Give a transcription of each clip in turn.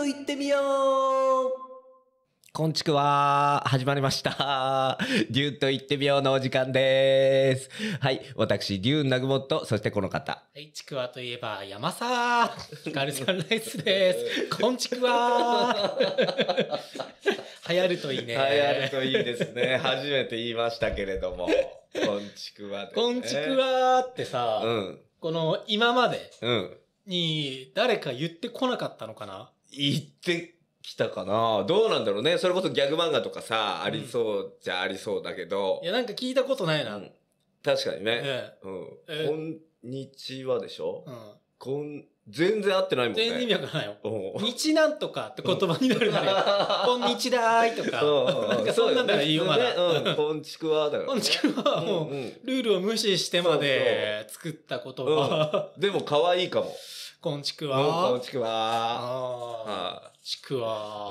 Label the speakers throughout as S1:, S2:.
S1: と行ってみようこんちくわ、始まりました。デ ューンと行ってみようのお時間です。はい、私、デューンなぐもっと、そしてこの方。はい、ちくわといえば、山沢、ガルサンライスです。こんちくわ。流行るといいね。流行るといいですね。初めて言いましたけれども。こんちくわ、ね、こんちくわってさ、うん、この今までに誰か言ってこなかったのかな、行ってきたかなどうなんだろうねそれこそギャグ漫画とかさ、ありそうじゃありそうだけど。いや、なんか聞いたことないな。うん、確かにね。ええ、うん、ええ。こんにちはでしょうん。こん、全然合ってないもんね。全然意味わかんないよ。日なんとかって言葉になるから、こんにちだーいとか。なんかそんなんだらいいよ、まだ。うん、こんちくわだから。こんちくわはもう、ルールを無視してまで作った言葉。でも可愛いかも。こんちくわ。こんちくわ。はやちくわ。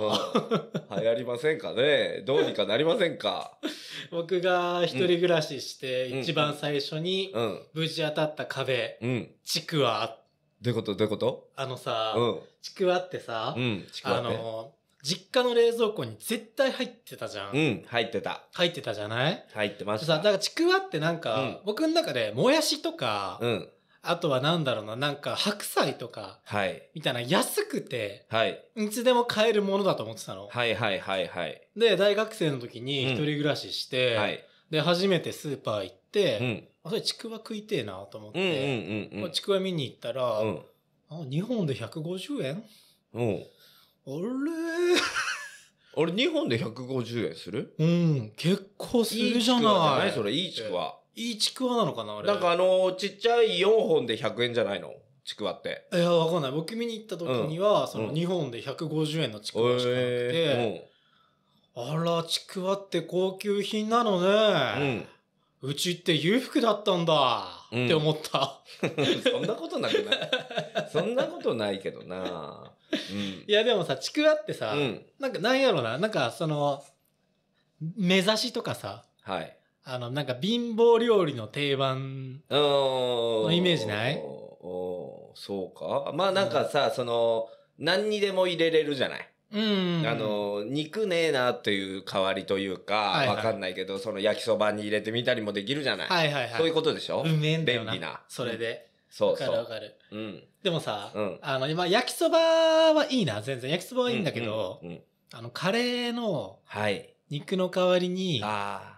S1: 流行りませんかねどうにかなりませんか 僕が一人暮らしして一番最初に無事当たった壁、ちくわ。どういうことどういうことあのさ、ちくわってさ、うん、ちくわ、あの、実家の冷蔵庫に絶対入ってたじゃん。うん、入ってた。入ってたじゃない入ってました。だからちくわってなんか、うん、僕の中でもやしとか、うん、あとは何だろうな、なんか白菜とか、はい。みたいな安くて、はい。いつでも買えるものだと思ってたの。はいはいはいはい。で、大学生の時に一人暮らしして、うん、はい。で、初めてスーパー行って、うん。あ、それちくわ食いてえなと思って、うんうんうん、うん、ちくわ見に行ったら、うん。あ、日本で150円うん。あれあれ、2本で150円するうん、結構するじゃない。いいちくわじゃないそれ、いいちくわ。いいちくわなのかなあれ。なんかあの、ちっちゃい4本で100円じゃないのちくわって。いや、わかんない。僕見に行った時には、うん、その2本で150円のちくわしかなくて、うん、あら、ちくわって高級品なのね。うん、うちって裕福だったんだ、って思った。そんなことなくないそんなことないけどな。いや、でもさ、ちくわってさ、なんかなんやろな、なんかその、目指しとかさ、はい。あの、なんか貧乏料理の定番のイメージないおおそうか。まあなんかさ、うん、その、何にでも入れれるじゃない。うん。あの、肉ねえなという代わりというか、はいはい、わかんないけど、その焼きそばに入れてみたりもできるじゃない。はいはいはい。そういうことでしょうめんだよな。便利な。それで。うん、そうそう。わかるうん。でもさ、うん、あの、今、焼きそばはいいな、全然。焼きそばはいいんだけど、うん、うん、あの、カレーの、はい。肉の代わりに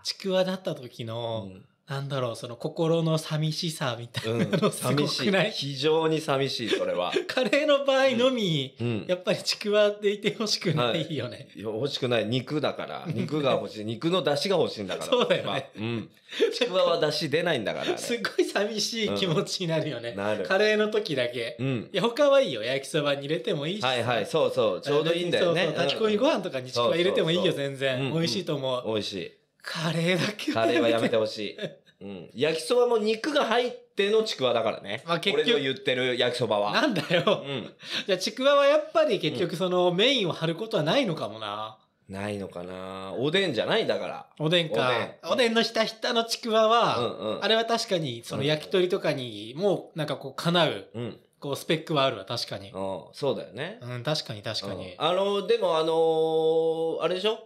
S1: ちくわだった時の、なんだろう、その心の寂しさみたいなの すごくない、うん、非常に寂しい、それは。カレーの場合のみ、うん、やっぱりちくわでいてほしくないよね、はい、欲しくない。肉だから。肉が欲しい。肉の出汁が欲しいんだから。そうだよね。うん。ちくわは出汁出ないんだから、すごい寂しい気持ちになるよね。うん、なる。カレーの時だけ。うん。いや、他はいいよ。焼きそばに入れてもいいし。はいはい、そうそう。ちょうどいいんだよね。そうそう。炊き込みご飯とかにちくわ入れてもいいよ、全然。美味しいと思う。美味しい。カレーだけカレーはやめてほしい。焼きそばも肉が入ってのちくわだからね。まあ結局。俺の言ってる焼きそばは。なんだよ。うん。じゃあちくわはやっぱり結局そのメインを張ることはないのかもな。ないのかなおでんじゃないだから。おでんか。おでんのひたひたのちくわは、うんうん、あれは確かに、その焼き鳥とかにも、なんかこう、叶う、うん、こう、スペックはあるわ、確かに。うん、そうだよね。うん、確かに確かに。あの、でもあのー、あれでしょ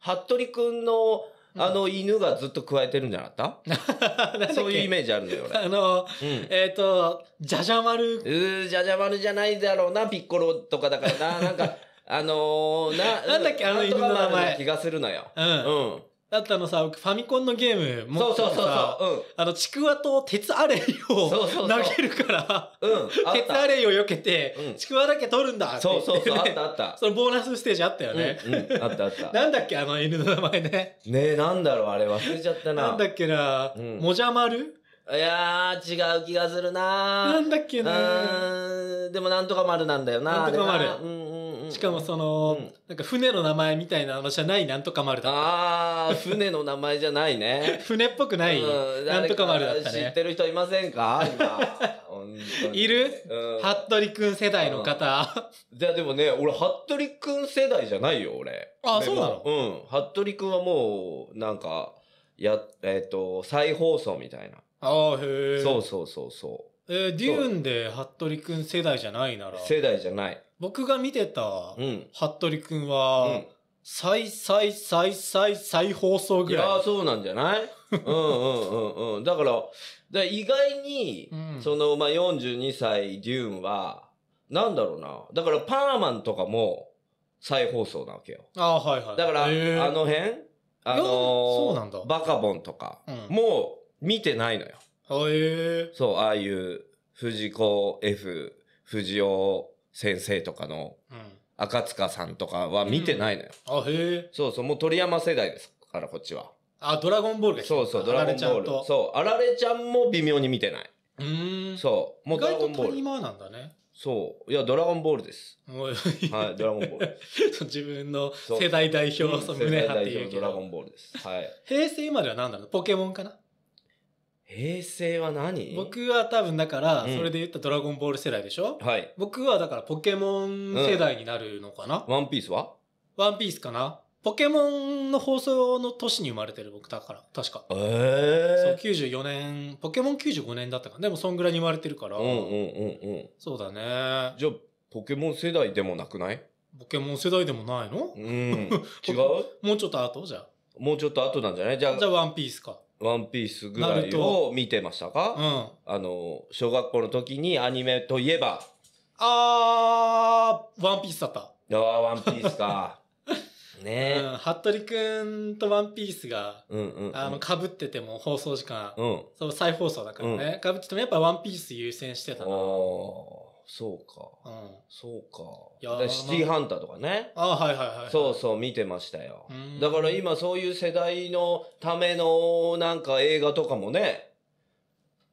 S1: 服部くんの、あの犬がずっと加えてるんじゃなかったそういうイメージあるんだよ、俺。あの、うん、えっ、ー、と、じゃじゃ丸。うー、じゃじゃ丸じゃないだろうな、ピッコロとかだからな、なんか、あのー、な、なんだっけ、あの犬の名前。気がするのよ。うん。うん。だったのさ、ファミコンのゲームもそうそうそう、うん、あの、ちくわと鉄アレイを投げるから、うん、鉄アレイを避けて、うん、ちくわだけ取るんだって、そうそうそう、あったあった。そのボーナスステージあったよね。うん、あったあった。なんだっけ、あの犬の名前ね。ねえ、なんだろう、あれ忘れちゃったな。なんだっけな、うん、もじゃまるいやー、違う気がするななんだっけなでもなんとか丸なんだよななんとか丸。うん、しかもその、うん、なんか船の名前みたいなのじゃないなんとか丸だった。ああ、船の名前じゃないね。船っぽくない、うん、なんとか丸だったね。知ってる人いませんか今いる、うん、服部くん世代の方。じゃあでもね、俺、服部くん世代じゃないよ、俺。ああ、そうなのうん。服部くんはもう、なんか、や、えっ、ー、と、再放送みたいな。ああ、へえ。そうそうそうそう。えー、デューンで服部くん世代じゃないなら。世代じゃない。僕が見てた、うん、服部くんは、うん、再再再再再放送ぐらい。いや、そうなんじゃない うんうんうんうん。だから、で意外に、うん、その、まあ、42歳デューンは、なんだろうな。だからパーマンとかも再放送なわけよ。ああ、はいはい。だから、あの辺あのー、そうなんだ。バカボンとか、もう、見てないのよ。へえ。そう、ああいう藤子 F 藤尾先生とかの、赤塚さんとかは見てないのよ。うん、あ、へえ。そうそう、もう鳥山世代ですから、こっちは。あ、ドラゴンボールがそうそう、ドラゴンボール。そう、あられちゃんも微妙に見てない。うん。そう、もうドラゴンボール。意外となんだね。そう。いや、ドラゴンボールです。はい、ドラゴンボール。自分の世代代表、そう、胸張って言うけど。ドラゴンボールです。はい。平成までは何だろうポケモンかな平成は何僕は多分だから、それで言ったドラゴンボール世代でしょ、うはい。僕はだからポケモン世代になるのかな、うん、ワンピースはワンピースかなポケモンの放送の年に生まれてる僕だから、確か。ええー。そう、94年、ポケモン95年だったかな。でもそんぐらいに生まれてるから。うんうんうんうん。そうだね。じゃあ、ポケモン世代でもなくないポケモン世代でもないのうん。違う もうちょっと後じゃもうちょっと後なんじゃないじゃあ。じゃあ、ワンピースか。ワンピースぐらいを見てましたか、うん、あの、小学校の時にアニメといえば。あー、ワンピースだった。あー、ワンピースか。ねえ。うん、服部くんとワンピースが、うんうんうん、あの、被ってても放送時間、うん、その再放送だからね、うん、っててもやっぱワンピース優先してたな。そうか。うん。そうか。シティーハンターとかね。あはいはいはい。そうそう、見てましたよ。だから今そういう世代のためのなんか映画とかもね、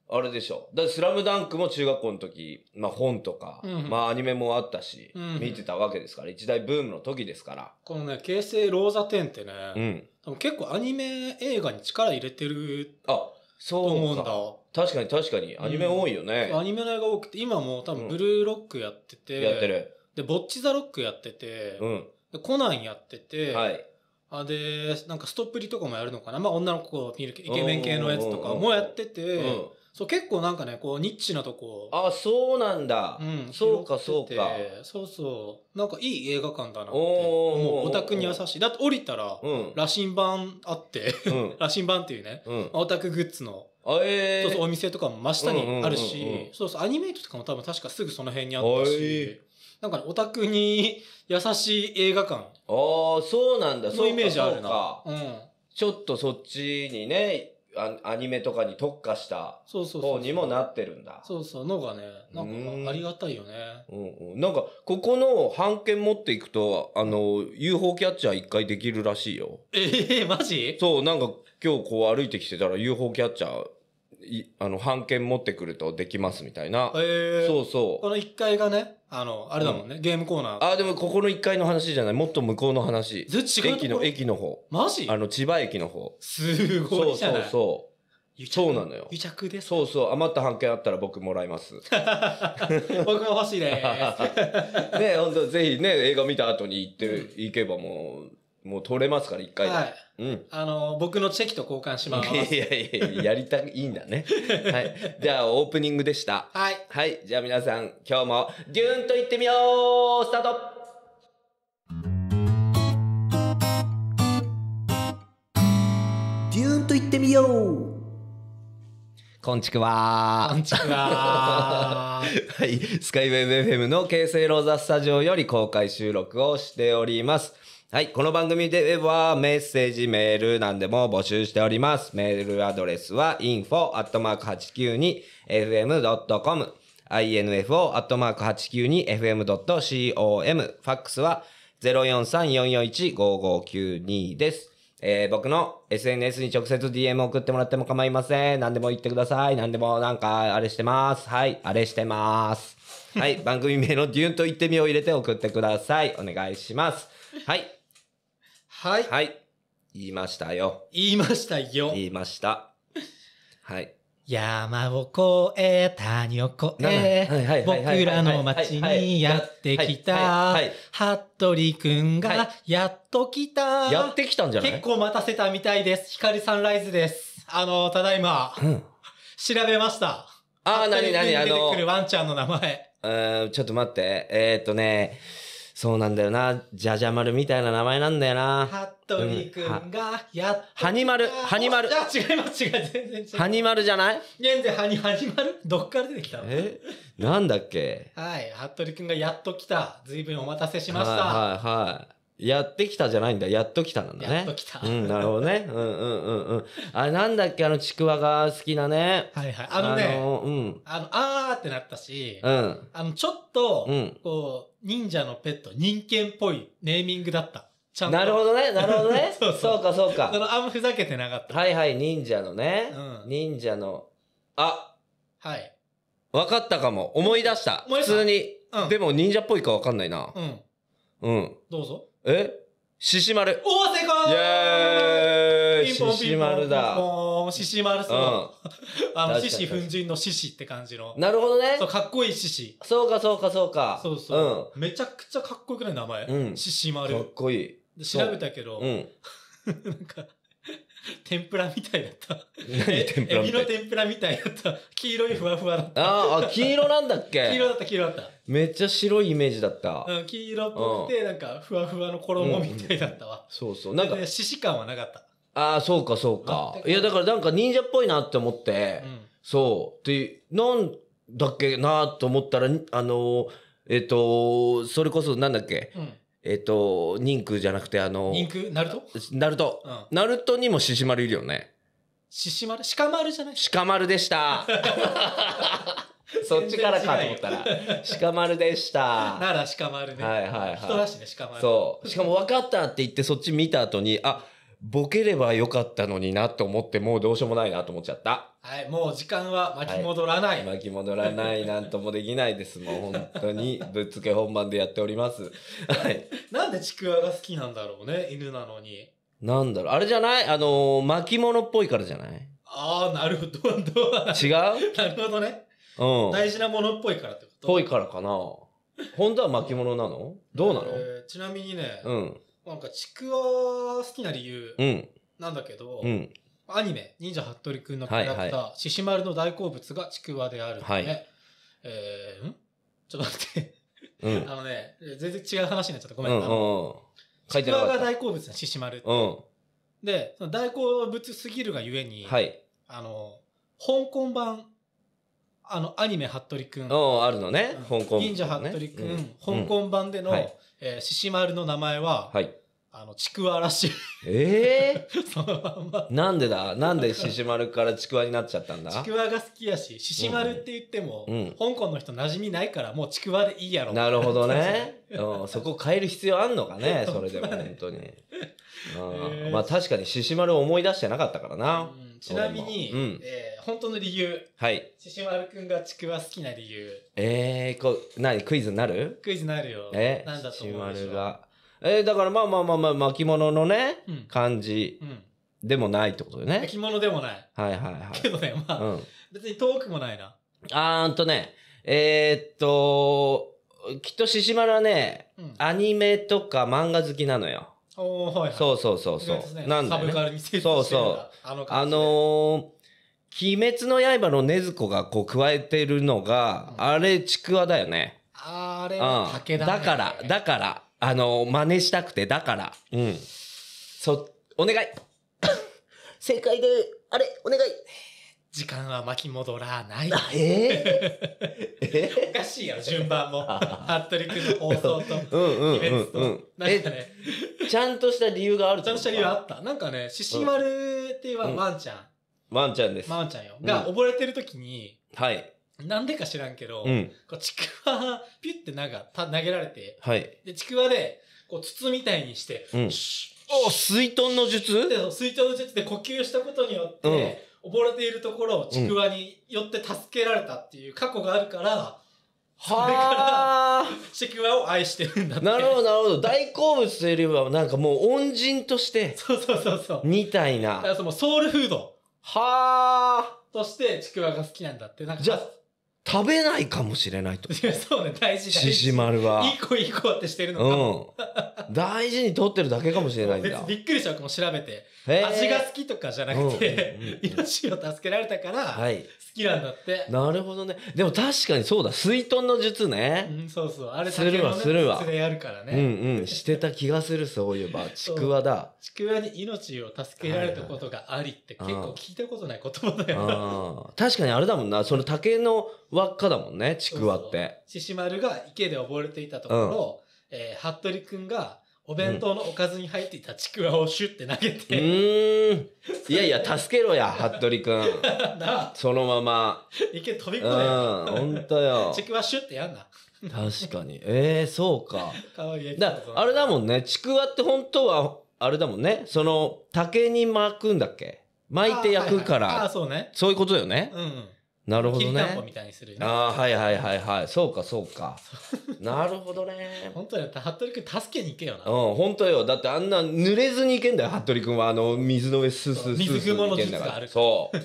S1: あれでしょ。だっスラムダンクも中学校の時、まあ本とか、うん、まあアニメもあったし、うん、見てたわけですから、一大ブームの時ですから。このね、京成ローザ10ってね、うん、結構アニメ映画に力入れてるあ、そうと思うんだ。確かに確かに。アニメ多いよね。アニメの映画多くて、今も多分ブルーロックやってて、やってる。で、ボッチザロックやってて、でコナンやってて、はい。あで、なんかストップリとかもやるのかな。まあ女の子を見るイケメン系のやつとかもやってて、そう結構なんかね、こうニッチなとこ。あ、そうなんだ。うん。そうかそうか。そうそう。なんかいい映画館だなって。もうオタクに優しい。だって降りたら、うん。羅針盤あって、うん。羅針盤っていうね、うん。オタクグッズのえー、そうそう、お店とかも真下にあるし、うんうんうんそうそう、アニメイトとかも多分確かすぐその辺にあったし、えー、なんかね、お宅に優しい映画館。ああ、そうなんだ。そういうイメージあるな。うううん。ちょっとそっちにね、アニメとかに特化した方にもなってるんだ。そうそうのがね、なんかありがたいよね。うん、うん、なんか、ここの版権持っていくと、あの、UFO キャッチャー一回できるらしいよ。ええー、マジそう、なんか今日こう歩いてきてたら UFO キャッチャーいあの、判券持ってくるとできますみたいな。えー、そうそう。この1階がね、あの、あれだもんね、うん、ゲームコーナー。あ、でもここの1階の話じゃない、もっと向こうの話。ずっち違う駅の、駅の方。マジあの、千葉駅の方。すごいそうそうそう。そうなのよ。癒着です。そうそう。余った半券あったら僕もらいます。僕も欲しいです。ね本当ぜひね、映画見た後に行って、行けばもう、もう取れますから、一回はい。うん。あの、僕のチェキと交換します。いやいやいや、やりたい、いいんだね。はい。じゃあ、オープニングでした。はい。はい。じゃあ皆さん、今日も、デューンと行ってみようスタートデューンと行ってみようこんちくわこんちくわ はい。スカイウェブ FM の京成ローザスタジオより公開収録をしております。はい、この番組ではメッセージ、メールなんでも募集しております。メールアドレスは info.892fm.com info.892fm.com ファックスは043-441-5592です。えー、僕の SNS に直接 DM 送ってもらっても構いません。何でも言ってください。何でもなんか、あれしてます。はい、あれしてます。はい、番組名のデューンと言ってみを入れて送ってください。お願いします。はい。はい。はい。言いましたよ。言いましたよ。言いました。はい。山を越え、谷を越え、僕らの街にやってきた。服部くんがやっと来た。やってきたんじゃない結構待たせたみたいです。光サンライズです。あの、ただいま、調べました。ああ、なになにあ服出てくるワンちゃんの名前。うんちょっと待って。えっとね、そうなんだよな。じゃじゃ丸みたいな名前なんだよな。ハットリくんが、やっハニマル、ハニマル。いや、違います、違う、全然違う。ハニマルじゃない全然ハニ、ハニマルどっから出てきたのえなんだっけはい、ハットリくんがやっと来た。ずいぶんお待たせしました。はい、はい、はい。やってきたじゃないんだ。やっときたなんだね。やっときた。うん、なるほどね。うんうんうんうん。あれなんだっけあの、ちくわが好きなね。はいはい。あのね、あの、うん、あのあーってなったし、うん。あの、ちょっと、うん、こう、忍者のペット、人間っぽいネーミングだった。ちゃんと。なるほどね、なるほどね。そうそうかそうか。その、あんまふざけてなかった。はいはい、忍者のね。うん。忍者の、あ。はい。わかったかも。思い出した。思い出した普通に。うん。でも忍者っぽいかわかんないな。うん。うん。どうぞ。え獅子丸。おお、成功イェーイ獅子丸だ。もう、獅子丸さん。あの、獅子粉塵の獅子って感じの。なるほどね。そう、かっこいい獅子。そうか、そうか、そうか。そうそう。めちゃくちゃかっこよくない名前。獅子丸。かっこいい。調べたけど、なんか、天ぷらみたいだった。え天ぷらみたいエビの天ぷらみたいだった。黄色いふわふわだった。ああ、黄色なんだっけ黄色だった、黄色だった。めっちゃ白いイメージだった。うん、黄色っぽくて、なんか、ふわふわの衣みたいだったわ。うん、そうそう。なんか、ね、獅子感はなかった。ああ、そうか、そうか。いや、だからなんか忍者っぽいなって思って、うん、そう。で、なんだっけなと思ったら、あの、えっ、ー、と、それこそなんだっけ、うんえっ、ー、と、人空じゃなくて、あの、人空ナルトナルト。うん。ナルトにも獅子丸いるよね。獅子丸鹿丸じゃない鹿丸でした。そっちからかと思ったら、鹿丸でした。なら鹿丸ね。はいはいはい。人だしね、鹿丸。そう。しかも分かったって言って、そっち見た後に、あ、ボケればよかったのになと思って、もうどうしようもないなと思っちゃった。はい、もう時間は巻き戻らない。はい、巻き戻らない、なんともできないです。もう本当にぶっつけ本番でやっております。はい。なんでちくわが好きなんだろうね、犬なのに。なんだろう、あれじゃないあのー、巻物っぽいからじゃないああ、なるほど。違うなるほどね。うん。大事なものっぽいからってことぽいからかな。本当は巻物なのどうなの、えー、ちなみにね、うん。なんかちくわ好きな理由なんだけど、うん、アニメ「忍者服部くん」のキャラクター、獅子丸の大好物がちくわであるので、はい、えー、んちょっと待ってうん、あのね全然違う話になっちゃったごめん、うんうん、ちくわが大好物な獅子丸って、うん、でその大好物すぎるがゆえに、はい、あの香港版あのアニメ「服部くん」あるのね、うん、香港、忍者服部くん、香港版での、はいえー、獅子丸の名前は、はい。あの、ちくわらしい。ええー、そのまんま。なんでだなんで獅子丸からちくわになっちゃったんだちくわが好きやし、獅子丸って言っても、うん、香港の人馴染みないから、もうちくわでいいやろ。なるほどね。うん、そこ変える必要あんのかね、それでも 本当に。うん、まあ確かに獅子丸を思い出してなかったからな。うんちなみに、うん、えー、本当の理由。はい。獅子丸くんがちくわ好きな理由。ええー、こ、なに、クイズになるクイズになるよ。えー、なんだと思うでしょが。えー、だからまあまあまあまあ、巻物のね、うん、感じ。でもないってことよね。巻物でもない。はいはいはい。けどね、まあ、うん、別に遠くもないな。あーんとね、えー、っと、きっと獅子丸はね、うん、アニメとか漫画好きなのよ。はいはい、そうそうそうそう。ね、なんだ、ね、そうそう。あの、あのー、鬼滅の刃の禰豆子がこう加えてるのが、うん、あれちくわだよね。あれは竹だ、ね、だから、だから、あのー、真似したくて、だから。うん。そ、お願い 正解で、あれ、お願い時間は巻き戻らない。えー、えー、おかしいやろ、順番も。服部君の放送と、うんうんうんなんかね、ちゃんとした理由があるちゃんとした理由あった。なんかね、獅子丸っていうワンちゃん。ワンちゃんです。ワンちゃんよ。が溺れてる時に、はい。なんでか知らんけど、うん、こうちくわ、ピュってなんかた投げられて、はい。で、ちくわで、こう筒みたいにして、うん、お水遁の術水遁の術で呼吸したことによって、溺れているところをちくわによって助けられたっていう過去があるから、それから、ちくわを愛してるんだって。なるほど、なるほど。大好物というよりは、なんかもう恩人として。そうそうそうそう。みたいな。だからそのソウルフード。はあ。として、ちくわが好きなんだって。なんかじゃあ、食べないかもしれないと。いや、そうね、大事獅子丸は。いい子いい子ってしてるのか。うん。大事に取ってるだけかもしれないんだ。びっくりしたかも調べて。味が好きとかじゃなくて、命を助けられたから、好きなんだって、なるほどね。でも確かにそうだ、水遁の術ね。うん、そうそう。あれ、するわ、するわ。やるからね。うんうん。してた気がする、そういえば。ちくわだ。ちくわに命を助けられたことがありって結構聞いたことない言葉だよな。確かにあれだもんな、その竹の、輪っかだもんね、ちくわって。獅子丸が池で溺れていたところ、うん、えー、服部くんが、お弁当のおかずに入っていたちくわをシュッて投げて。うん。いやいや、助けろや、服部くん。なそのまま。池飛び込めよ。うん、ほんとよ。ちくわシュッてやんな。確かに。ええー、そうか。かわいい。だ、あれだもんね、ちくわって本当は、あれだもんね、その、竹に巻くんだっけ巻いて焼くから。あ、はいはい、あ、そうね。そういうことよね。うん、うん。なるほどね。みたいにする、ね、ああ、はいはいはいはい。そうかそうか。なるほどね。本当だった。服部君助けに行けよな。うん、本当よ。だってあんな濡れずに行けんだよ、服部君は。あの、水の上スースースー水雲の術だから。そう。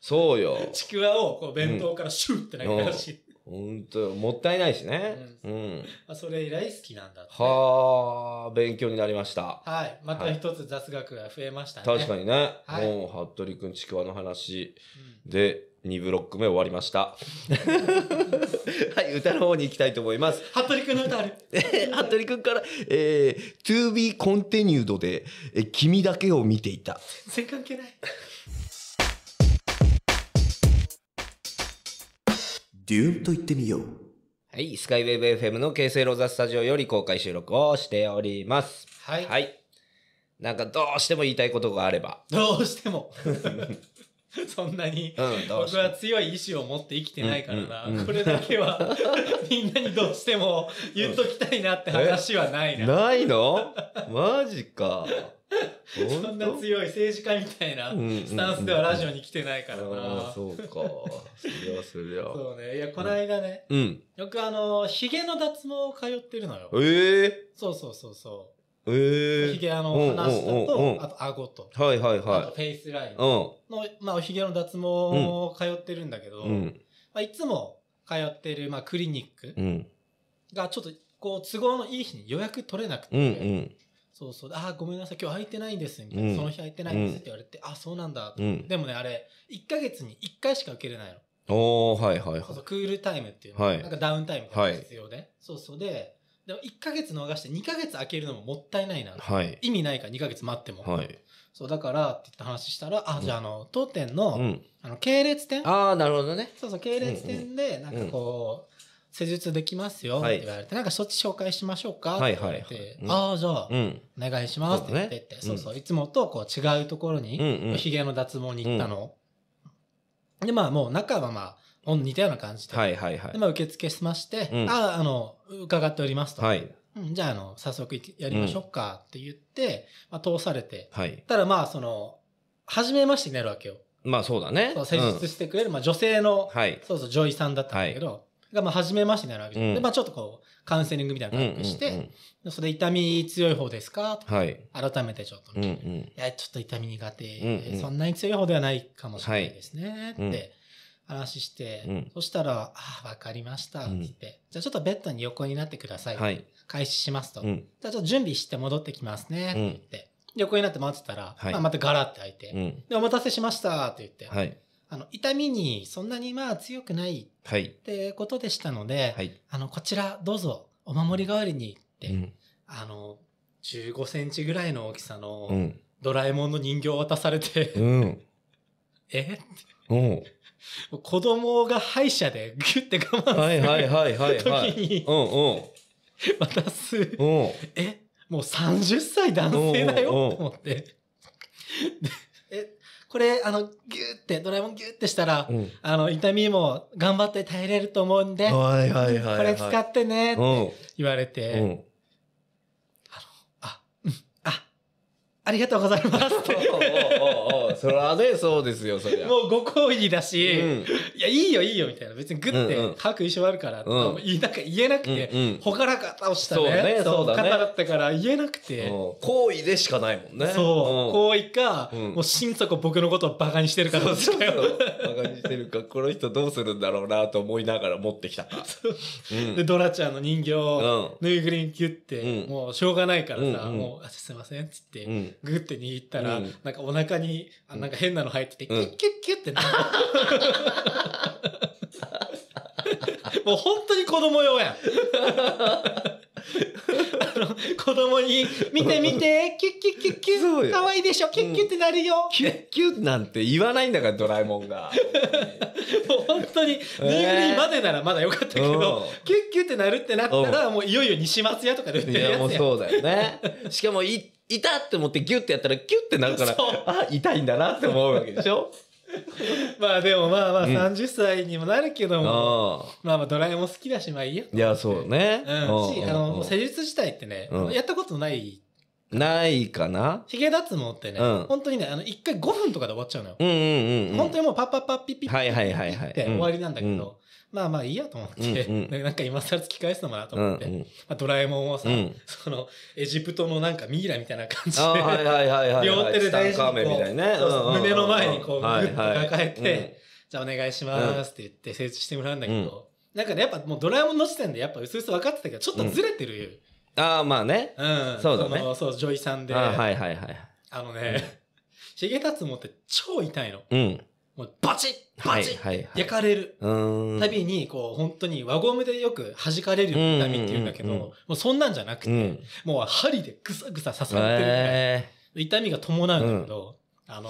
S1: そうよ。ちくわをこう弁当からシューって投げ出し、本当よ。もったいないしね。うん。あそれ以来好きなんだって。はあ、勉強になりました。はい。また一つ雑学が増えましたね。確かにね。はい、もう、服部君ちくわの話。で、2ブロック目終わりました。はい、歌の方に行きたいと思います。服部くんの歌ある。服部くんから、えー、to be continued で、えー、君だけを見ていた。全然関係ない。デューンと言ってみよう。はい、スカイウェブ FM の京成ローザスタジオより公開収録をしております。はい。はい。なんかどうしても言いたいことがあれば。どうしても。そんなに、僕は強い意志を持って生きてないからな。これだけは、みんなにどうしても言っときたいなって話はないな。ないのマジか。そんな強い政治家みたいなスタンスではラジオに来てないからな。そうか。すりゃすりゃ。そうね。いや、この間ね。うん。よくあの、髭の脱毛を通ってるのよ。ええー、そうそうそうそう。ええー。髭の、話しと、あと顎と。はいはいはい。あとフェイスラインの、まあお髭の脱毛を通ってるんだけど、うん、まあいつも通ってる、まあクリニックがちょっと、こう、都合のいい日に予約取れなくて、うんうん、そうそう、ああ、ごめんなさい、今日空いてないんです、みたいな、うん、その日空いてないんですって言われて、うん、あ、そうなんだ、うん、でもね、あれ、1か月に1回しか受けれないの。おはいはいはい。そうそうクールタイムっていうの、はい、なんかダウンタイムが必要で、はい、そうそうで、でも1か月逃して2か月空けるのももったいないな、はい、意味ないから2か月待っても、はい、そうだからって言った話したらあじゃああの当店のうん、あの系列店あなるほどねそうそう系列店でなんかこう、施術できますよって言われて、はい、なんかそっち紹介しましょうかって言われて、はいはいはいああ、じゃあ、うん、お願いしますって言ってて、そう、ねそうそう、いつもとこう違うところに、ひ、う、んうん、の脱毛に行ったの。で、まあもう中はまあ、似たような感じで。はいはいはい。で、まあ、受付しまして、うん、あ、あの、伺っておりますと。はい。うん、じゃあ、あの、早速やりましょうかって言って、うん、まあ、通されて。はい。ただ、まあ、その、初めましてになるわけよ。まあ、そうだね。そう、施術してくれる、うん、まあ、女性の、はい。そうそう、女医さんだったんだけど、はい、が、まあ、初めましてになるわけうん。で、まあ、ちょっとこう、カウンセリングみたいな感じして、うんうんうん、それ痛み強い方ですかとか、はい、改めてちょっと、うんうん、いや、ちょっと痛み苦手、うんうん、そんなに強い方ではないかもしれないですね、はい、って話して、うん、そしたら、ああ、わかりました、って言って、うん、じゃあちょっとベッドに横になってください。はい。開始しますと。うん、じゃあちょっと準備して戻ってきますね、って言って、横になって待ってたら、はい、まあ、またガラって開いて、で、お待たせしました、って言って、はい。あの、痛みにそんなにまあ強くない、はい。ってことでしたので、はい。あの、こちら、どうぞ、お守り代わりに、って、あの、15センチぐらいの大きさの、ドラえもんの人形を渡されてうん。えって。うん。子供が歯医者でギュって我慢する時に渡す。え、もう30歳男性だよと思って。え、これ、あの、ギュって、ドラえもんギュってしたら、うん、あの、痛みも頑張って耐えれると思うんで、これ使ってね、って言われて、ありがとうございます おおおそれはね、そうですよ、そもうご好意だし、うん、いや、いいよ、いいよ、みたいな。別にグッて、吐く意ん、あるから、うん、なんか言えなくて、ほからか倒したね。そうね、そうだね。方だったから言えなくて。好意でしかないもんね。そう。好、意、か、うん、もう心底僕のことをバカにしてるからうそうバカにしてるか、この人どうするんだろうなと思いながら持ってきたうん、で、ドラちゃんの人形、ぬいぐるみキュって、もうしょうがないからさ、もう、すいません、つって。グって握ったら、なんかお腹に、あなんか変なの入ってて、キュッキュッキュッってなる。もう本当に子供用やん。子供に、見て見て、キュッキュッキュッキュッ、かわいいでしょ、キュッキュッってなるよ。キュッキュッなんて言わないんだから、ドラえもんが。
S2: もう本当に、ニー
S1: までならまだよかったけど、キュッキュッってなるってなったら、もういよいよ西松屋とかで売ってるやつや。いや、もうそうだよね。しかも、行っ痛って思ってギュッてやったらギュッてなるから、あ、痛いんだなって思うわけでしょ まあでもまあまあ30歳にもなるけども、うん、まあまあドラえもん好きだしまあいいよ。いや、そうね。うん。し、あの、施術自体ってね、うん、やったことないないかなヒゲ脱毛ってね、うん、本当にね、あの、一回5分とかで終わっちゃうのよ。うんうんうん、うん、本当にもうパッパッパッピッピッピッって終わりなんだけど、まあまあいいやと思って、うんうん、なんか今更突き返すのもなと思って、うんうん、まあ、ドラえもんをさ、うん、そのエジプトのなんかミイラみたいな感じで、両手で大事にこう、ねうんうん、胸の前にこう、グッと抱えて、はいはい、じゃあお願いしますって言って成立してもらうんだけど、なんかね、やっぱもうドラえもんの時点でやっぱ薄々分かってたけど、ちょっとずれてる。ああ、まあね。うん。そうだね。そう、女医さんで。はいはいはい。あのね、げ ゲつもって超痛いの。うん。もうバチッバチッ、はい、焼かれるたびに、こう、本当に輪ゴムでよく弾かれる痛みっていうんだけど、もうそんなんじゃなくて、もう針でぐさぐさ刺さってる痛みが伴うんだけど、あの、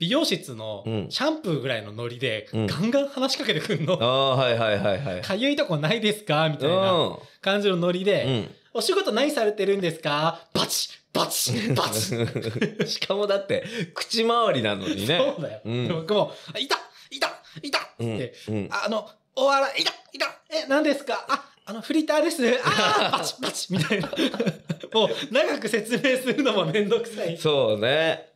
S1: 美容室のシャンプーぐらいのノリで、ガンガン話しかけてくんの。ああ、はいはいはいはい。かゆいとこないですかみたいな感じのノリで、お仕事何されてるんですかバチッバツバツ しかもだって、口周りなのにね。そうだよ。うん、僕も、いたいたいたって、うんうん、あの、お笑い、いたいたえ、何ですかあ、あの、フリーターですああ、バチバチみたいな。もう、長く説明するのもめんどくさい。そうね。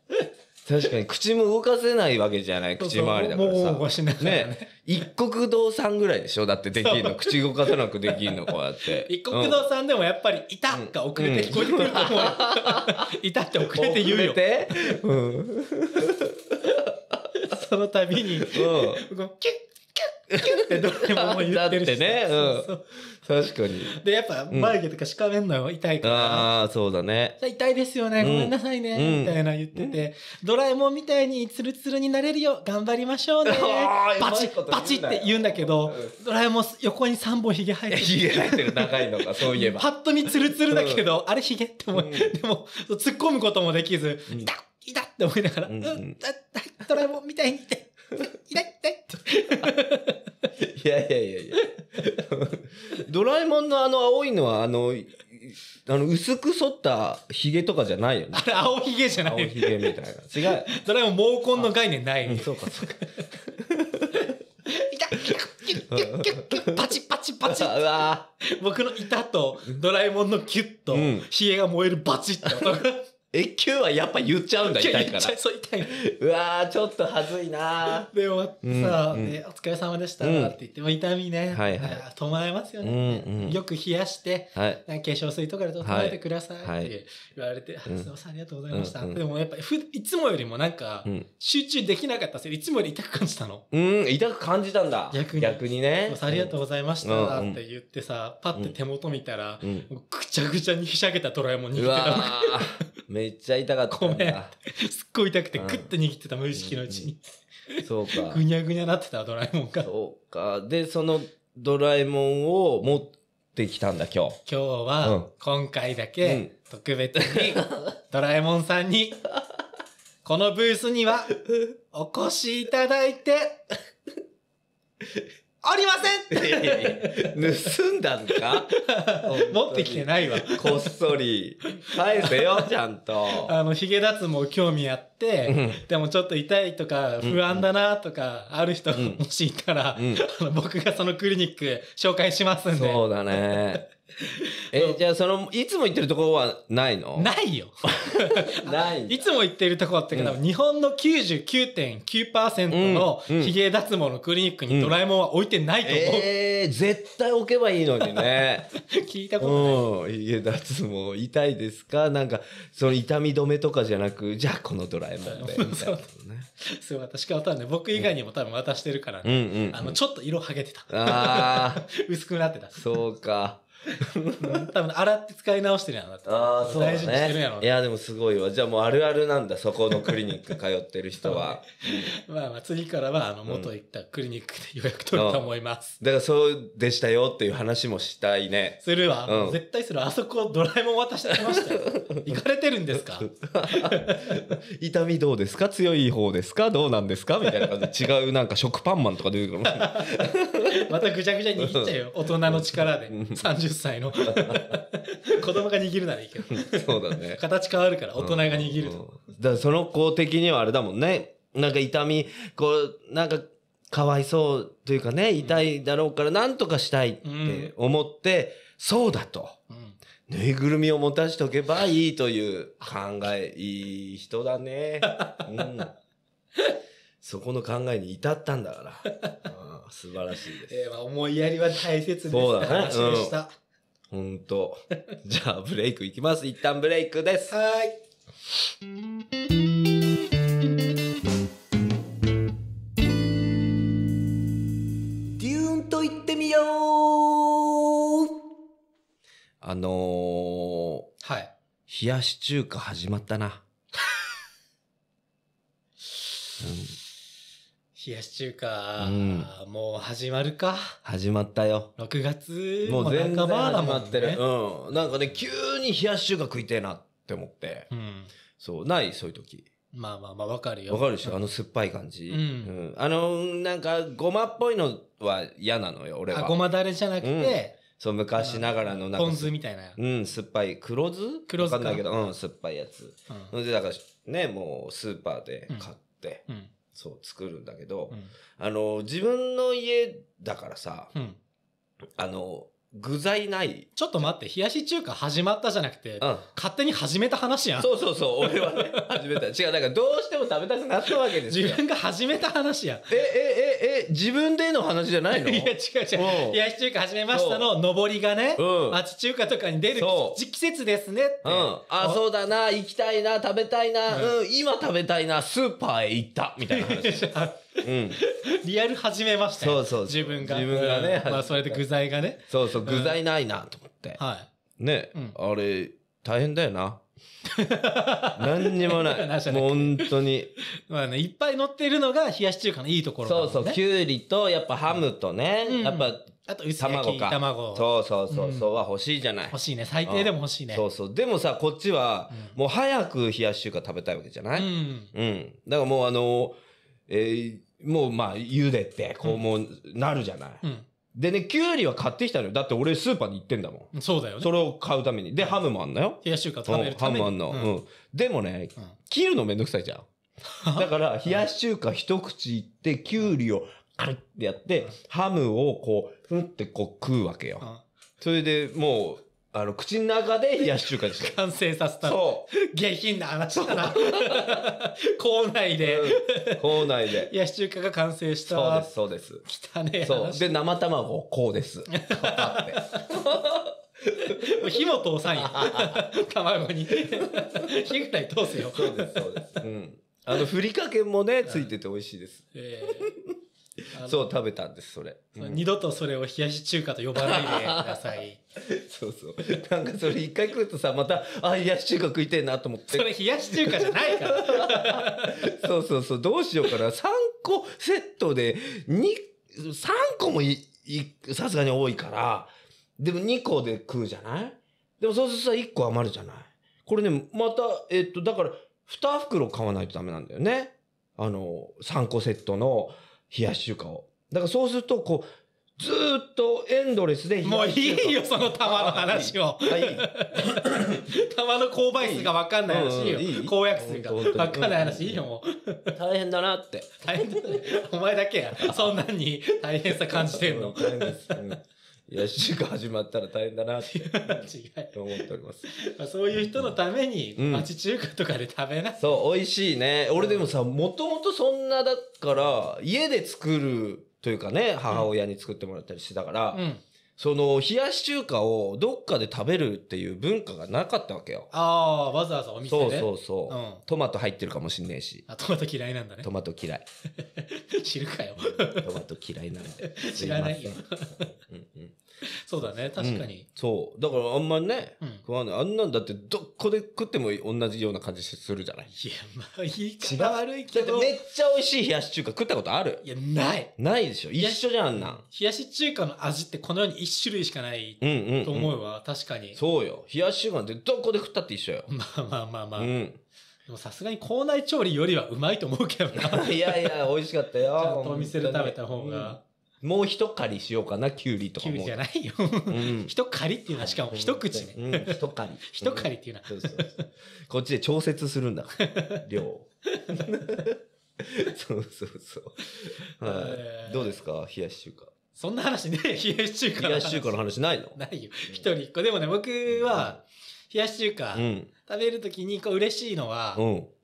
S1: 確かに口も動かせないわけじゃない口周りだからさ。もうね、ね、一国道さんぐらいでしょだってできんの口動かさなくできんのこうやって。一国道さんでもやっぱり「いた!」が遅れて聞こえてくると思う。いたって遅れて言うよ。そのたびに、うん、キュッキュッキュッってどれも言ってるし。てね、うんそうそう。確かに。で、やっぱ眉毛とかしかめんのよ、痛いから。ああ、そうだね。痛いですよね、ごめんなさいね、みたいな言ってて、ドラえもんみたいにツルツルになれるよ、頑張りましょうね。バチッ、バチッって言うんだけど、ドラえもん横に3本ひげ。生えてる。ひげ。生えてる、長いのか、そういえば。パッと見ツルツルだけど、あれひげって思う。でも、突っ込むこともできず、痛っ痛って思いながら、うん、ドラえもんみたいに痛い、痛い、痛い。いやいやいやいや。ドラえもんのあの青いのは、あの、あの、薄く剃った髭とかじゃないよね。あれ、青ヒゲじゃない。青ヒゲみたいな。違う。ドラえもん毛根の概念ない。うん、そうか、そうか。パチパチパチ。うわ僕の板とドラえもんのキュッと、髭が燃えるバチって音が。え、Q はやっぱ言っちゃうんだ、痛いから。そう痛い。うわちょっとはずいなで、終わってさ、うんうんね、お疲れ様でした、って言って、も痛みね、はいはい、止まえますよね、うんうん、よく冷やして、はい、なん化粧水とかで整えてくださいって言われて、はい、はい、すみません、ありがとうございました。うんでもやっぱふ、いつもよりもなんか、集中できなかったせいで、いつもより痛く感じたの。うん、痛く感じたんだ。逆に。逆にね。ありがとうございました、って言ってさ、パッて手元見たら、ぐちゃぐちゃにひしゃげたドラえもんに。握わけ。めっちゃ痛かったごめんすっごい痛くてうグッと握ってた無意識のうちに。そうか。ぐにゃぐにゃなってたドラえもんかそうか。で、そのドラえもんを持ってきたんだ、今日。今日うはん今回だけ特別にドラえもんさんにこのブースにはお越しいただいてありませんって、盗んだんか 持ってきてないわ。こっそり。返せよ、ちゃんと。あの、髭脱毛興味あって、うん、でもちょっと痛いとか、不安だなとか、ある人、もしいたら、うん、僕がそのクリニック紹介しますんで。そうだね。え、じゃあその、いつも行ってるところはないのないよ。ない。いつも行ってるとこってか、うん、日本の99.9%のヒゲ脱毛のクリニックにドラえもんは置いてないと思う。うんうん、えー、絶対置けばいいのにね。聞いたことない。うん、脱毛痛いですかなんか、その痛み止めとかじゃなく、じゃあこのドラえもんで。みたいなね。すごい、私からね、僕以外にも多分渡してるからあの、ちょっと色はげてた。ああ。薄くなってた。そうか。多分洗って使い直してるやんあなたああそうだ、ね、大事にしてるやいやでもすごいわじゃあもうあるあるなんだそこのクリニック通ってる人は、ね、まあまあ次からはあの元行ったクリニックで予約取ると思います、うん、だからそうでしたよっていう話もしたいねするわ、うん、絶対するあそこドラえもん渡してましたよ 行かれてるんですか痛みどうですか強い方ですかどうなんですかみたいな感じ違うなんか食パンマンとか出てくるまたぐちゃぐちゃに握っちゃうよ大人の力で30歳の 子供が握るならいいけどそうだね。形変わるから大人が握ると。だその子的にはあれだもんね。なんか痛み、こう、なんか、かわいそうというかね、痛いだろうから、何とかしたいって思って、そうだと。うん、ぬいぐるみを持たしておけばいいという考え、いい人だね。うん、そこの考えに至ったんだから。うん、素晴らしいです。えー、まあ、思いやりは大切です。そうだね。話でした。うんほんと。じゃあ、ブレイクいきます。一旦ブレイクです。はい。デューンと言ってみようあのー、はい。冷やし中華始まったな。う ん冷やし中華、うん、もう始まるか。始まったよ。6月もう全然始まってる、うん。なんかね、急に冷やし中華食いてえなって思って。うん。そう、ないそういう時。まあまあまあ、わかるよ。わかるでしょ、うあの酸っぱい感じ。うん。うん、あの、なんか、ごまっぽいのは嫌なのよ、俺は。あ、ごまだれじゃなくて、うん、そう、昔ながらのなんか。ポン酢みたいな。うん、酸っぱい。黒酢黒酢わかんないけど、うん、酸っぱいやつ。うん。で、だから、ね、もう、スーパーで買って。うんそう作るんだけど、うん、あの自分の家だからさ、うん、あの具材ないちょっと待って冷やし中華始まったじゃなくて、うん、勝手に始めた話やんそうそうそう俺はね始めた違うなんかどうしても食べたくなったわけですよ自分が始めた話やんええええ、自分での話じゃないのいや、違う違う。冷やし中華始めましたの、の上りがね、うん、町中華とかに出る季節ですねって。うん、あ、そうだな、行きたいな、食べたいな、うん、うん、今食べたいな、スーパーへ行った、みたいな話。うん、リアル始めましたよ。そうそう自分が。自分がね。まあ、それで具材がね。そうそう、具材ないな、と思って。はい。ね、あれ、大変だよな。何にもない。もう本当に。まあね、いっぱい乗ってるのが冷やし中華のいいところ、ね、そうそう、きゅうりと、やっぱハムとね、うん、やっぱ、あと薄か。卵そうそうそう、そうは欲しいじゃない。欲しいね、最低でも欲しいね。そうそう。でもさ、こっちは、うん、もう早く冷やし中華食べたいわけじゃないうん。うん。だからもうあの、えー、もうまあ、茹でて、こうもう、なるじゃない。うんでね、キュウリは買ってきたのよ。だって俺スーパーに行ってんだもん。そうだよね。それを買うために。で、ハムもあんのよ。冷やし中華食べるために。ハムあんの。うん。でもね、切るのめんどくさいじゃん。だから、冷やし中華一口いって、キュウリをカリってやって、ハムをこう、ふんってこう食うわけよ。それでもう、あの、口の中で冷やし中華でした。完成させた。そう。下品な話だな。校内で、うん、校内で。冷やし中華が完成した。そうです、そうです。汚ねえそう。で、生卵、こうです。うも火も通さんよ。卵に。火ぐらい通せよ。そうです、そうです。うん。あの、ふりかけもね、ついてて美味しいです。えーそう食べたんですそれ、うん、二度とそれを冷やし中華と呼ばないでください そうそうなんかそれ一回食うとさまたあ冷やし中華食いてえなと思ってそれ冷やし中華じゃないから そうそうそうどうしようかな3個セットで3個もさすがに多いからでも2個で食うじゃないでもそうするとさ1個余るじゃないこれねまたえっとだから2袋買わないとダメなんだよねあの3個セットの冷やし中華を。だからそうすると、こう、ずっとエンドレスでもういいよ、その玉の話を。はい。玉の購買数が分かんない話いいよ。公約数が分かんない話いいよ、もう。大変だなって。大変だね。お前だけや。そんなに大変さ感じてんの。大変です。いや、週間始まったら大変だなってい う思っております。そういう人のために、町中華とかで食べな、うん、そう、美味しいね。俺でもさ、もともとそんなだから、家で作るというかね、母親に作ってもらったりしてたから、うんその、冷やし中華をどっかで食べるっていう文化がなかったわけよ。ああ、わざわざお店で、そうそうそう、うん。トマト入ってるかもしんねえし。あ、トマト嫌いなんだね。トマト嫌い。知るかよ。トマト嫌いなんで。知らないよ。うんうん そうだね、確かに、うん、そう。だからあんまね、うん、食わない。あんなんだってどこで食っても同じような感じするじゃないいや、まあいいか悪いけど。めっちゃ美味しい冷やし中華食ったことあるいや、ない。ないでしょ。一緒じゃんなん。冷やし中華の味ってこのように一種類しかないと思うわ、うんうんうん、確かに。そうよ。冷やし中華ってどこで食ったって一緒よ。まあまあまあまあ。うんでもさすがに校内調理よりはうまいと思うけどな いやいや、美味しかったよ。ちゃんとお店で食べた方が。もう一狩りしようかな、キュウリとかも。キュウリじゃないよ。一、狩りっていうのはしかも一口ね。一、狩り。一狩りっていうのは、こっちで調節するんだ。量。そうそうそう。はい、どうですか冷やし中華。そんな話ね、冷やし中華冷やし中華の話ないのないよ。一人っ子。でもね、僕は、冷やし中華、食べるときにこう嬉しいのは、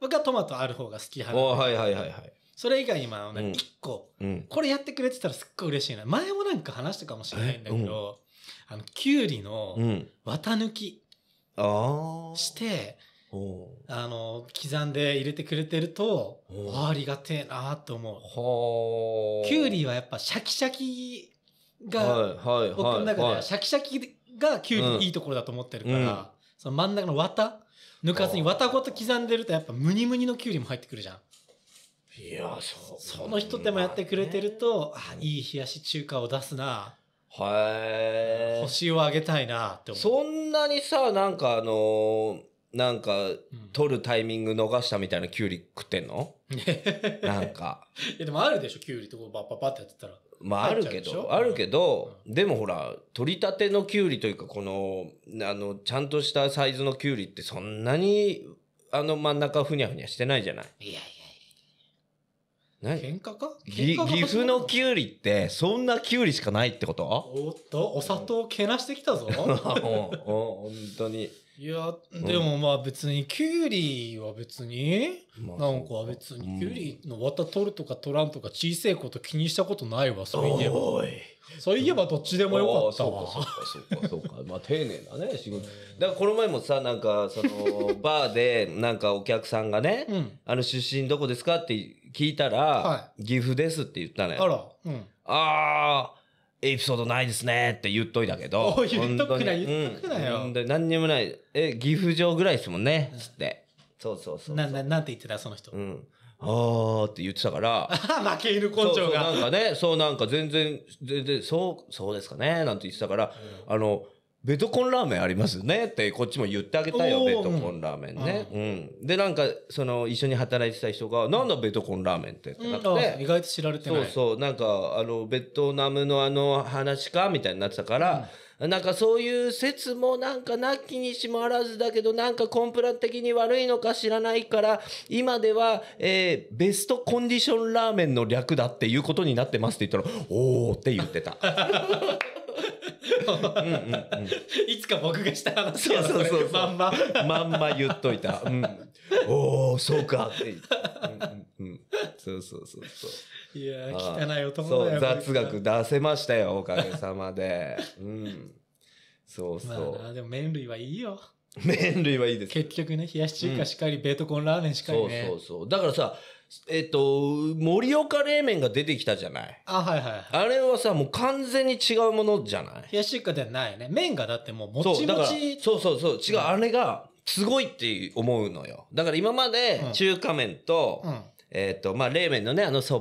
S1: 僕はトマトある方が好き派。はいはいはいはい。それ以外にまあ、1個、これやってくれてたらすっごい嬉しいな。前もなんか話したかもしれないんだけど、あの、きゅうりの綿抜きあして、あの、刻んで入れてくれてると、あありがてえなーと思う。きゅうりはやっぱシャキシャキが、僕の中ではシャキシャキがきゅうりいいところだと思ってるから、その真ん中の綿抜かずに綿ごと刻んでるとやっぱムニムニのきゅうりも入ってくるじゃん。いや、そう。その人でもやってくれてると、あ、いい冷やし中華を出すな。はい。星をあげたいなって思う。そんなにさ、なんかあのーなんか、取るタイミング逃したみたいなキュウリ食ってんの なんか。いやでもあるでしょ、キュウリってこうバッバッバッってやってたら。まああるけど、あるけど、うん、でもほら、取りたてのキュウリというか、この、あの、ちゃんとしたサイズのキュウリってそんなに、あの真ん中ふにゃふにゃしてないじゃないいやい喧嘩か岐阜のきゅうりってそんなきゅうりしかないってことおっとお砂糖けなしてきたぞ 本当にいやでもまあ別にきゅうりは別に、なんか別にきゅうりの綿取るとか取らんとか小さいこと気にしたことないわそういえばそういえばどっちでもよかったわ、うん、そうかそうかそうか まあ丁寧だね仕事だからこの前もさなんかそのバーでなんかお客さんがね、あの出身どこですかって聞いたら、岐阜ですって言ったのよ。あら。うん。あー、エピソードないですねって言っといたけど。お言っとくな言っとくなよで何にもない。え、岐阜城ぐらいですもんね、つって。そうそうそう。な、な、なんて言ってた、その人。うん。あーって言ってたから。負け犬根そうそうなんかね、そうなんか全然、全然、そう、そうですかね、なんて言ってたから、あの、ベトコンラーメンありますねってこっちも言ってあげたよ、ベトコンラーメンね。うん。うん、で、なんか、その、一緒に働いてた人が、何だベトコンラーメンってってなって、うん、意外と知られてない。そうそう、なんか、あの、ベトナムのあの話かみたいになってたから、うん、なんかそういう説もなんかなきにしもあらずだけど、なんかコンプラ的に悪いのか知らないから、今では、えー、ベストコンディションラーメンの略だっていうことになってますって言ったら、おお」って言ってた。いつか僕がした話そうそうそうまんま。まんま言っといた。うん、おおそうかって。うんうん、そうそうそうそう。いや汚い男だよ。雑学出せましたよ、おかげさまで。うん。そうそう。まあ、でも麺類はいいよ。麺類はいいです。結局ね、冷やし中華しかり、ベートコンラーメンしかりね。そうそうそう。だからさ、えっと、盛岡冷麺が出てきたじゃない。あ、はいはい、あれはさ、もう完全に違うものじゃない冷やし中華ではないね。麺がだってもうもちもち。そうそうそう違う、あれが、すごいって思うのよ。だから今まで、中華麺と、うん、えっ、と、まあ、冷麺のね、あの蕎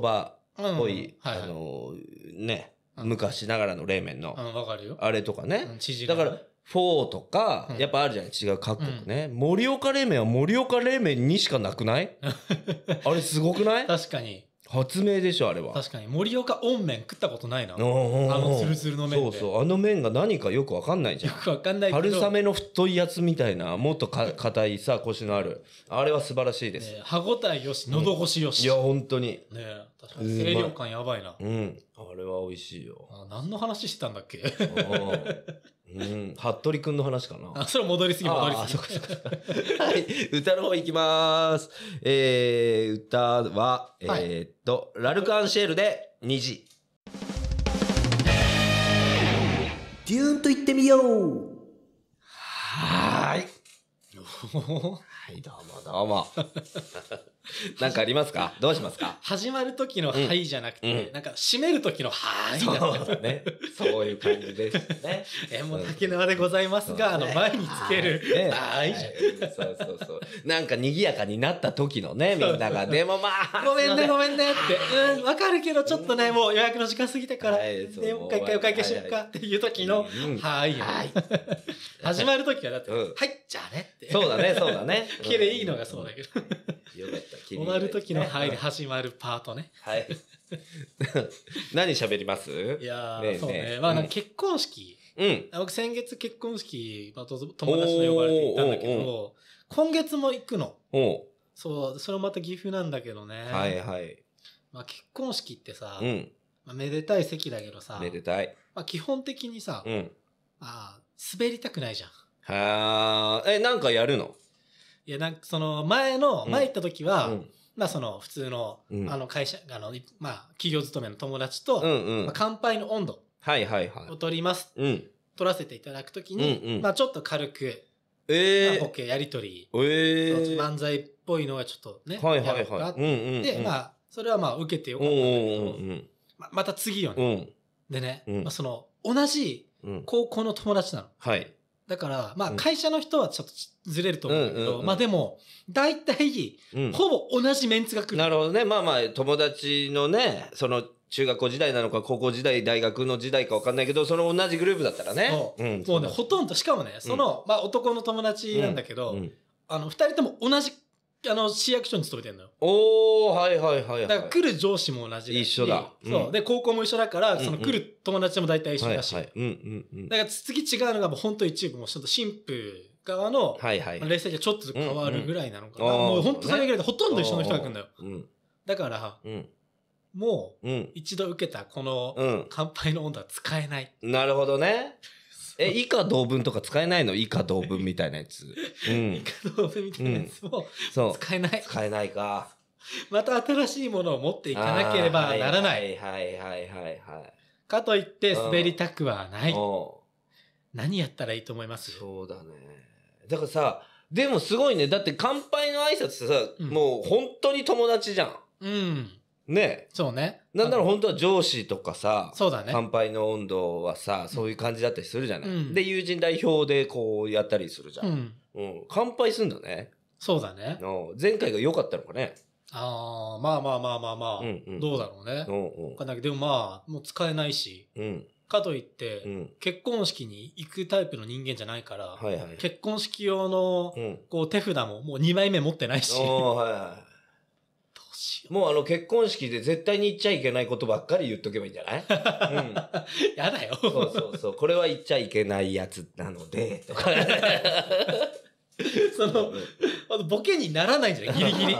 S1: 麦っぽい、はいあのね、昔ながらの冷麺の。うん、かるよ。あれとかね。だから、4とか、やっぱあるじゃない、違う各国ね。盛、うん、岡冷麺は盛岡冷麺にしかなくない あれすごくない確かに。発明でしょ、あれは。確かに。盛岡温麺食ったことないな。あのツルツルの麺そうそう。あの麺が何かよくわかんないじゃん。よくわかんないけど。春雨の太いやつみたいな、もっとか硬いさ、コシのある。あれは素晴らしいです。ね、歯応えよし、喉越しよし。うん、いや、本当に。ね確かに。清涼感やばいな。うん。あれは美味しいよ。あ何の話してたんだっけうん、服部くんの話かな。あ、それ戻りすぎ、戻りすぎ。はい、歌の方いきます。えー、歌は、えっと、ラルク・アンシェールで虹。デューンとってみようはーい。はい、どうもどうも。なんかありますかどうしますか始まる時のはいじゃなくて、うん、なんか締める時のはいそうね。そういう感じですね。え、もう竹縄でございますが、あの、前につける、はーい。そうそうそう。なんか賑やかになった時のね、みんなが、でもまあ。ごめんね、ごめんねって。うん、わかるけど、ちょっとね、もう予約の時間過ぎてから、で、もう一回お会計しようかっていう時の、ははい。始まる時はだって、はい、じゃあねって。そうだね、そうだね。綺麗いいのがそうだけど。よかった。った終わる時の入り始まるパートね。はい。何喋りますいやねそうね。まあ、結婚式。うん。僕先月結婚式、まあ、友達と呼ばれて行ったんだけど、今月も行くの。おそう、それもまた岐阜なんだけどね。はいはい。まあ結婚式ってさ、うん、まあ、めでたい席だけどさ、めでたい。まあ基本的にさ、うん、ああ、滑りたくないじゃん。はあ、え、なんかやるのいや、なんかその前の、前行った時は、うんまあその普通の、うんあの会社、あの、まあ企業勤めの友達と、うんうんまあ、乾杯の温度はいはいはいを取ります、うん取らせていただくときに、うんうんまあちょっと軽く、えまあボー、ケやりとり、えー、漫才っぽいのがちょっとね、はいはいはいってうんうんで、まあ、それはまあ受けてよかったんだけど、うんままた次よね。うんでね、うんまあ、その、同じ高校の友達なの。はいだから、まあ会社の人はちょっとずれると思うけど、まあでも、大体、ほぼ同じメンツが来る、なるほどね。まあまあ、友達のね、その、中学校時代なのか、高校時代、大学の時代か分かんないけど、その同じグループだったらね。う。うん、もうね、ほとんど、しかもね、その、まあ男の友達なんだけど、あの、二人とも同じあの、市役所に勤めてんのよ。おおはいはいはい、はい、だから来る上司も同じ一緒だ、うん、そう。で、高校も一緒だから、その来る友達も大体一緒だし。はいはい、うんうんうん。だから次違うのがもう本当一部、もちょっと新婦側の、はいはい。冷静がちょっと変わるぐらいなのかな。うんうん、もう本当それぐらいでほとんど一緒の人が来るんだよ。うん。だから、うん。もう、うん。一度受けたこのうん。乾杯の温度は使えない。なるほどね。え、以下同文とか使えないの以下同文みたいなやつ。うん。以下同文みたいなやつも、うん、使えない。使えないか。また新しいものを持っていかなければならない。はいはいはいはい、はい。かといって滑りたくはない。何やったらいいと思いますそうだね。だからさ、でもすごいね。だって乾杯の挨拶ってさ、うん、もう本当に友達じゃん。うん。ねそうね。なんなら本当は上司とかさ、そうだね。乾杯の温度はさ、そういう感じだったりするじゃない。うん、で、友人代表でこうやったりするじゃん。うん。うん、乾杯すんだね。そうだね。前回が良かったのかね。ああ、まあまあまあまあまあ、うんうん、どうだろうね。うんうでもまあ、もう使えないし。うん、かといって、うん、結婚式に行くタイプの人間じゃないから、はいはい、結婚式用の、こう手札ももう2枚目持ってないし。はいはいしもうあの結婚式で絶対に言っちゃいけないことばっかり言っとけばいいんじゃない、うん、やだよ。そうそうそう。これは言っちゃいけないやつなので、とか。その、あのボケにならないんじゃない ギリギリ。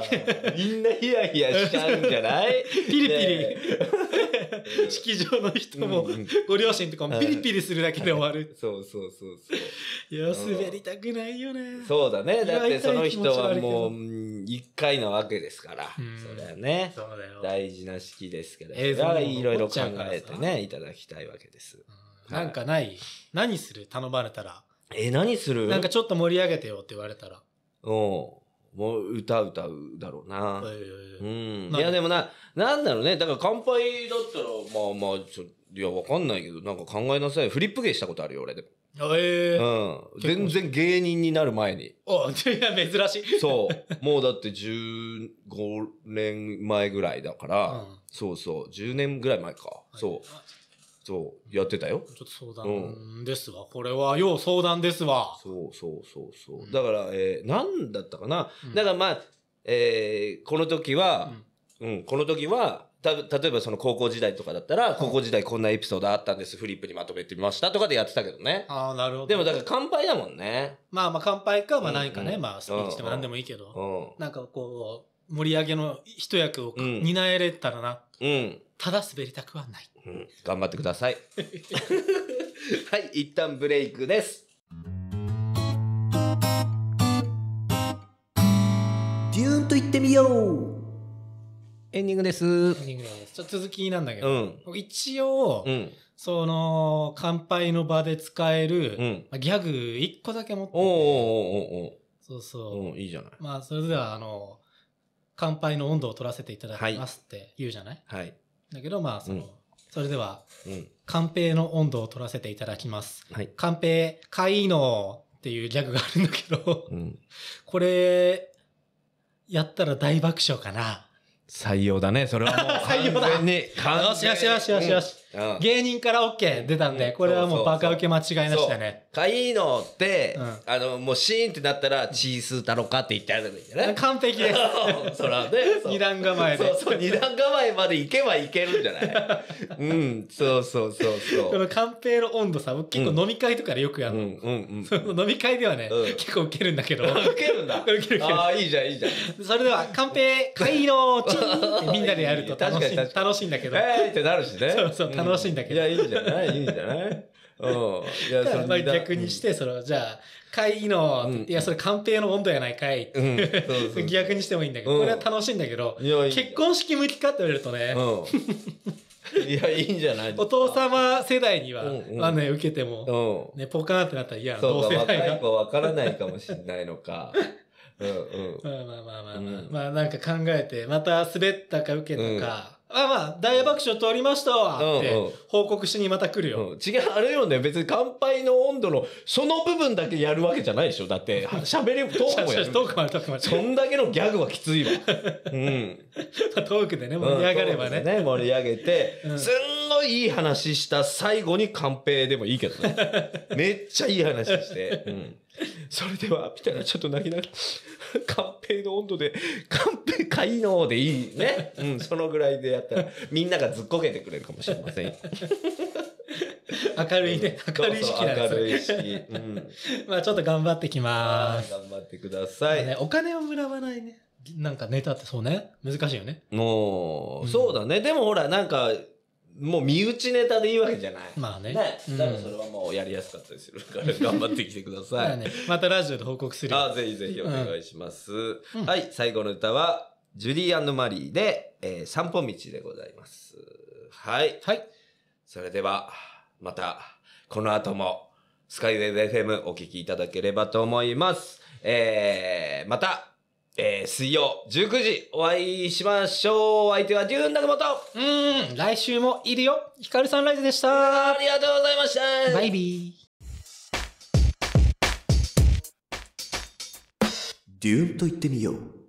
S1: みんなヒヤヒヤしちゃうんじゃない ピリピリ。式場の人も、ご両親とかもピリピリするだけで終わる。そうそうそうそう。いや、滑りたくないよね。そうだね。だってその人はもう、一回なわけですから。そうだよね。そうだよ。大事な式ですけど。ええ、いろいろ考えてね、いただきたいわけです。なんかない何する頼まれたら。え、何するなんかちょっと盛り上げてよって言われたら。うん。もう歌歌うだろうな。いやいやいや。うん。いやでもな、なんだろうね。だから乾杯だったら、まあまあ、ちょいや、わかんないけど、なんか考えなさい。フリップ芸したことあるよ、俺でも。ええー、うん。全然芸人になる前に。おいや、珍しい。そう。もうだって15年前ぐらいだから、うん、そうそう。10年ぐらい前か。はい、そう。そう、やってたよ。ちょっと相談ですわ。うん、これは、要相談ですわ。そうそうそうそう。うん、だから、えー、なんだったかな。うん、だからまあ、えー、この時は、うん、この時は、た、例えばその高校時代とかだったら、高校時代こんなエピソードあったんです、フリップにまとめてみましたとかでやってたけどね。ああ、なるほど。でもだから乾杯だもんね。まあまあ乾杯か、まあ何かね、うんうん、まあスピーチでも何でもいいけど、うんうん、なんかこう、盛り上げの一役を担えれたらな。うんただ滑りたくはない。うん、頑張ってください。はい、一旦ブレイクです。デューンと言ってみようエンディングです。エンディングです。ちょっと続きなんだけど、うん、一応、うん、その、乾杯の場で使える、うん、ギャグ一個だけ持ってて、おーおーおーそうそう。いいじゃない。まあ、それでは、あの、乾杯の温度を取らせていただきますって言うじゃない、はい、はいだけど、まあ、その、うん、それでは、カンペの温度を取らせていただきます。はい。カンペ、かいのっていうギャグがあるんだけど、うん、これ、やったら大爆笑かな。採用だね、それはもう。採用だ。完全よしよしよしよしよし。芸人から OK 出たんで、これはもうバカ受け間違いなしだね。かいいのって、うんあの、もうシーンってなったら、チースーだろうかって言ってあるんじゃな完璧です。そらね。二段構えでそうそう、二段構えまで行けば行けるんじゃない うん、そうそうそうそう。このカンペの温度さ、僕結構飲み会とかでよくやうん、るうん、その飲み会ではね、うん結構受けるんだけど。受けるんだ。受ける受けるああ、いいじゃん、いいじゃん。それでは、カンペ、いいのチーンってみんなでやると楽しいいい確かに確か楽しいんだけど。えーってなるしね。そうそう、楽しいんだけど。いや、いいんじゃないいいんじゃないいや、それ逆にして、その、じゃあ、会議の、うん、いや、それ官邸の温度やないかい。うん、そうそう 逆にしてもいいんだけど、うん、これは楽しいんだけど、結婚式向きかって言われるとね、うん、いや、いいんじゃない お父様世代には、うんうん、まあね、受けても、ね、ポカーンってなったら嫌な、同世代が。そうか、わからないかもしれないのか。うんうん、まあまあまあまあまあ、まあなんか考えて、また滑ったか受けたか、あまあ、大爆笑通りましたわ、って報告しにまた来るよ。うんうん、違う、あれよね、別に乾杯の温度の、その部分だけやるわけじゃないでしょ。だって、喋り、トークもやる。トークもトークも。そんだけのギャグはきついわ。うん。トークでね、盛り上がればね。うん、ね、盛り上げて、すんのいい話した最後にカンペでもいいけどね。めっちゃいい話して。うん、それでは、みたいな、ちょっと泣きながら、カンペの温度で、カンペかいのでいいね。うん、そのぐらいでやったら、みんながずっこけてくれるかもしれません。明るいね、明るい式なんです明るい式。うん。まあちょっと頑張ってきます。頑張ってください、ね。お金をもらわないね。なんかネタってそうね。難しいよね。もう、そうだね。でもほら、なんか、もう身内ネタでいいわけじゃない。まあね。ね。多分それはもうやりやすかったりするから、頑張ってきてください。ね、またラジオで報告するあぜひぜひお願いします。うん、はい、最後の歌は、ジュリーマリーで、えー、散歩道でございます。はい。はい。それでは、また、この後も、スカイウェブ FM お聴きいただければと思います。えー、また、えー、水曜19時お会いしましょう。お相手はデューンだくもと。うん、来週もいるよ。ヒカルサンライズでした。ありがとうございました。バイビー。デューンと言ってみよう。